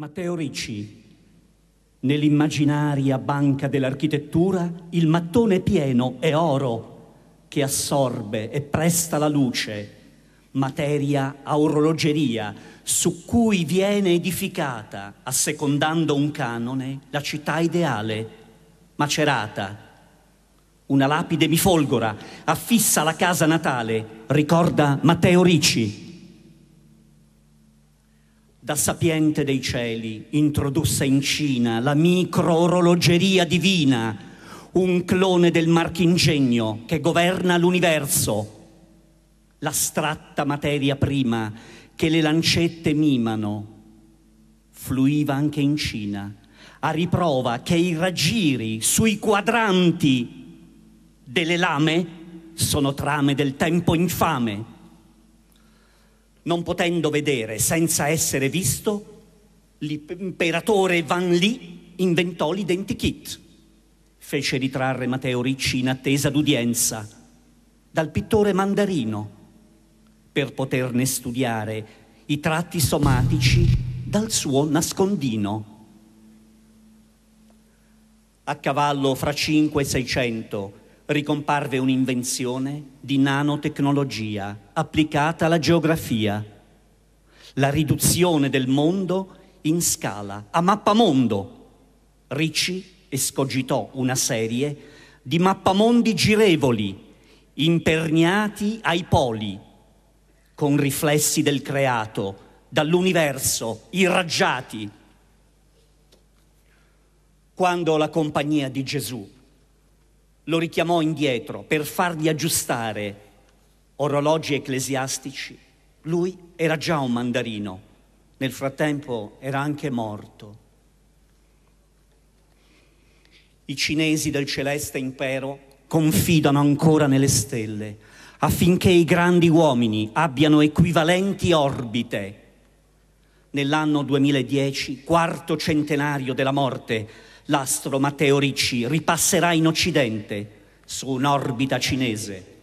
Matteo Ricci, nell'immaginaria banca dell'architettura, il mattone pieno è oro che assorbe e presta la luce, materia a orologeria su cui viene edificata, assecondando un canone, la città ideale, macerata. Una lapide mi folgora, affissa la casa natale, ricorda Matteo Ricci da sapiente dei cieli introdusse in Cina la microorologeria divina, un clone del marchingegno che governa l'universo, l'astratta materia prima che le lancette mimano, fluiva anche in Cina, a riprova che i raggiri sui quadranti delle lame sono trame del tempo infame non potendo vedere senza essere visto, l'imperatore Van Lì inventò l'identikit. Fece ritrarre Matteo Ricci in attesa d'udienza dal pittore mandarino per poterne studiare i tratti somatici dal suo nascondino. A cavallo fra 5 e 600 ricomparve un'invenzione di nanotecnologia applicata alla geografia, la riduzione del mondo in scala, a mappamondo. Ricci escogitò una serie di mappamondi girevoli, imperniati ai poli, con riflessi del creato, dall'universo, irraggiati. Quando la compagnia di Gesù lo richiamò indietro per fargli aggiustare orologi ecclesiastici. Lui era già un mandarino, nel frattempo era anche morto. I cinesi del celeste impero confidano ancora nelle stelle affinché i grandi uomini abbiano equivalenti orbite. Nell'anno 2010, quarto centenario della morte, l'astro Matteo Ricci ripasserà in Occidente su un'orbita cinese